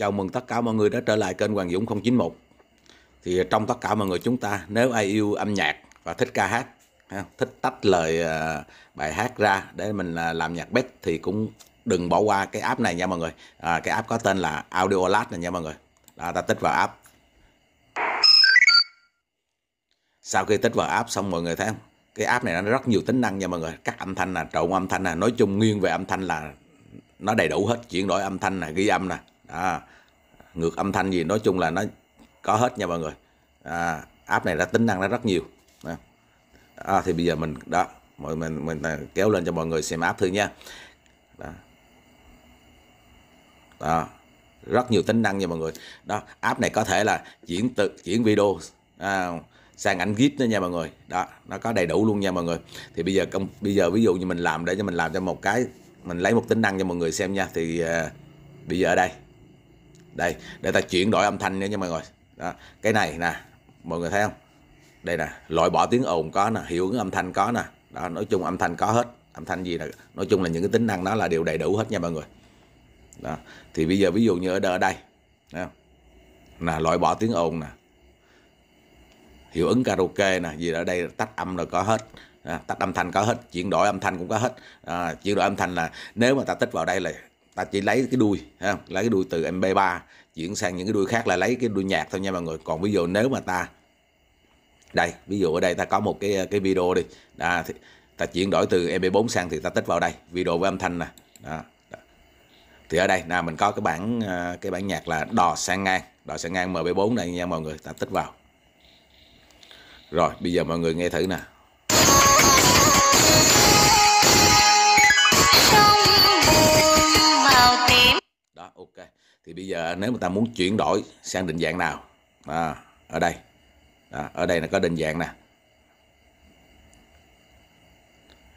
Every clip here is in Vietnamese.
Chào mừng tất cả mọi người đã trở lại kênh Hoàng Dũng 091 Thì trong tất cả mọi người chúng ta nếu ai yêu âm nhạc và thích ca hát Thích tách lời ờ, bài hát ra để mình ờ, làm nhạc bếp Thì cũng đừng bỏ qua cái app này nha mọi người à, Cái app có tên là Audiolab này nha mọi người Đó, Ta tích vào app Sau khi tích vào app xong mọi người thấy không Cái app này nó rất nhiều tính năng nha mọi người Các âm thanh là trộn âm thanh là Nói chung nguyên về âm thanh là nó đầy đủ hết chuyển đổi âm thanh nè ghi âm nè à, ngược âm thanh gì nói chung là nó có hết nha mọi người à, app này đã tính năng nó rất nhiều à, thì bây giờ mình đó mọi mình mình à, kéo lên cho mọi người xem app thử nha đó. đó rất nhiều tính năng nha mọi người đó app này có thể là chuyển từ chuyển video à, sang ảnh gif nữa nha mọi người đó nó có đầy đủ luôn nha mọi người thì bây giờ công bây giờ ví dụ như mình làm để cho mình làm cho một cái mình lấy một tính năng cho mọi người xem nha thì uh, bây giờ ở đây đây để ta chuyển đổi âm thanh nữa nha mọi người đó cái này nè mọi người thấy không đây nè loại bỏ tiếng ồn có nè hiệu ứng âm thanh có nè đó nói chung âm thanh có hết âm thanh gì nè nói chung là những cái tính năng đó là đều đầy đủ hết nha mọi người đó thì bây giờ ví dụ như ở đây nè nè loại bỏ tiếng ồn nè hiệu ứng karaoke nè gì ở đây tách âm rồi có hết à, tách âm thanh có hết chuyển đổi âm thanh cũng có hết à, chuyển đổi âm thanh là nếu mà ta tích vào đây là ta chỉ lấy cái đuôi ha, lấy cái đuôi từ MP3 chuyển sang những cái đuôi khác là lấy cái đuôi nhạc thôi nha mọi người còn ví dụ nếu mà ta đây ví dụ ở đây ta có một cái cái video đi đó, thì ta chuyển đổi từ MP4 sang thì ta tích vào đây video với âm thanh nè đó, đó. thì ở đây là mình có cái bản à, cái bản nhạc là đò sang ngang đò sang ngang MP4 này nha mọi người ta tích vào rồi bây giờ mọi người nghe thử nè Ok, thì bây giờ nếu mà ta muốn chuyển đổi sang định dạng nào à, Ở đây à, Ở đây là có định dạng nè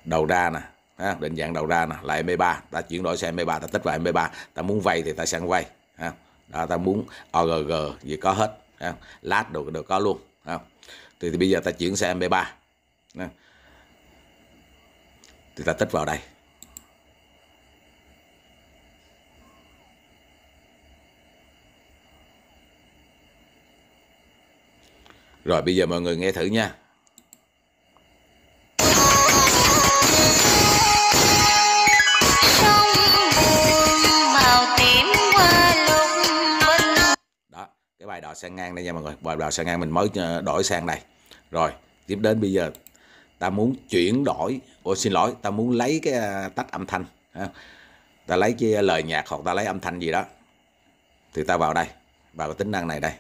Đầu ra nè à, Định dạng đầu ra nè là MP3 Ta chuyển đổi sang MP3, ta tích vào MP3 Ta muốn vay thì ta sang vay à, đó, Ta muốn OGG gì có hết à, Lát được đều có luôn à, thì, thì bây giờ ta chuyển sang MP3 à, Thì ta tích vào đây Rồi bây giờ mọi người nghe thử nha. Đó, cái bài đò sang ngang đây nha mọi người. Bài đò sang ngang mình mới ờ, đổi sang đây. Rồi, tiếp đến bây giờ ta muốn chuyển đổi, Ôi xin lỗi, ta muốn lấy cái ờ, tách âm thanh. Ta lấy cái ờ, lời nhạc hoặc ta lấy âm thanh gì đó. Thì ta vào đây, vào cái tính năng này đây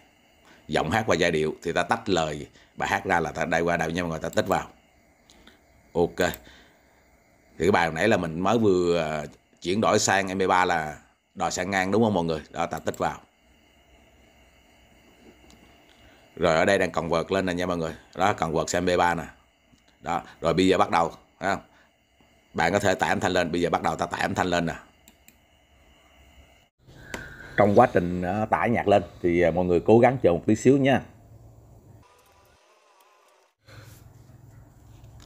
giọng hát qua giai điệu thì ta tách lời bài hát ra là ta đây qua nha mọi người ta tích vào ok thì cái bài hồi nãy là mình mới vừa ờ, chuyển đổi sang mp3 là đòi sang ngang đúng không mọi người đó ta tích vào rồi ở đây đang còn vợt lên nè nha mọi người đó còn vợt sang mp3 nè đó rồi bây giờ bắt đầu không? bạn có thể tải âm thanh lên bây giờ bắt đầu ta tải âm thanh lên nè trong quá trình ờ, tải nhạc lên thì ờ, mọi người cố gắng chờ một tí xíu nha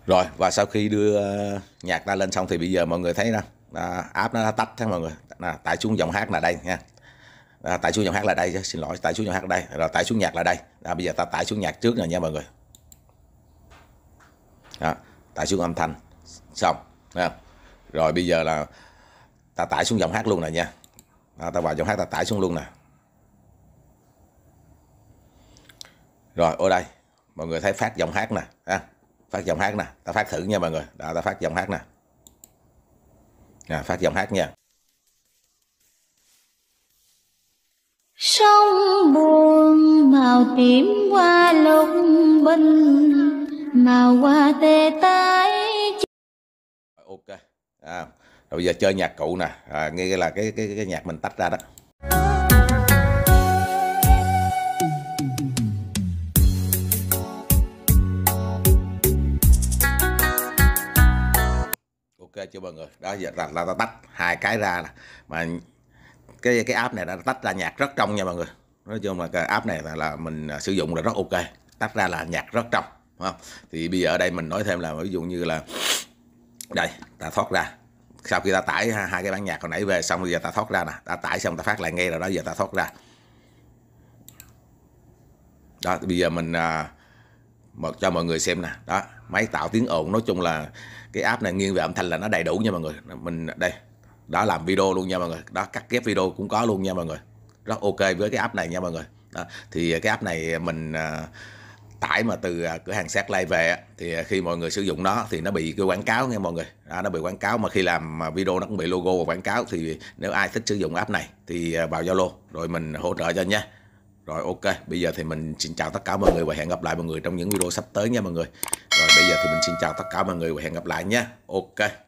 rồi và sau khi đưa ờ, nhạc ta lên xong thì bây giờ mọi người thấy nè áp à, nó tách thấy mọi người à, tải xuống giọng hát là đây nha à, tải xuống giọng hát là đây xin lỗi tải xuống giọng hát là đây rồi tải xuống nhạc là đây à, bây giờ ta tải xuống nhạc trước rồi nha mọi người đó, tải xuống âm thanh xong rồi bây giờ là ta tải xuống giọng hát luôn rồi nha à, ta vào giọng hát ta tải xuống luôn nè rồi ở đây mọi người thấy phát giọng hát nè à, phát giọng hát nè ta phát thử nha mọi người đã ta phát giọng hát nè à, phát giọng hát nha sông buồn màu tím hoa lục bình màu hoa tê ta à, rồi giờ chơi nhạc cụ nè à, nghe là cái, cái cái nhạc mình tách ra đó ok chưa mọi người đó giờ là, là ta tách hai cái ra nè mà cái cái app này đã tách ra nhạc rất trong nha mọi người nói chung là cái app này là, là mình à, sử dụng là rất ok tách ra là nhạc rất trong không thì bây giờ ở đây mình nói thêm là ví dụ như là đây ta thoát ra sau khi ta tải hai cái bản nhạc hồi nãy về xong bây giờ ta thoát ra nè ta tải xong ta phát lại ngay rồi đó giờ ta thoát ra đó bây giờ mình à, cho mọi người xem nè đó máy tạo tiếng ồn nói chung là cái app này nghiêng về âm thanh là nó đầy đủ nha mọi người mình đây đó làm video luôn nha mọi người đó cắt ghép video cũng có luôn nha mọi người rất ok với cái app này nha mọi người đó. thì cái app này mình uh, tải mà từ à, cửa hàng xét lai về thì à, khi mọi người sử dụng nó thì nó bị cái quảng cáo nha mọi người đó, nó bị quảng cáo mà khi làm à, video nó cũng bị logo và quảng cáo thì nếu ai thích sử dụng app này thì vào Zalo rồi mình hỗ trợ cho nha rồi ok bây giờ thì mình xin chào tất cả mọi người và hẹn gặp lại mọi người trong những video sắp tới nha mọi người rồi bây giờ thì mình xin chào tất cả mọi người và hẹn gặp lại nha ok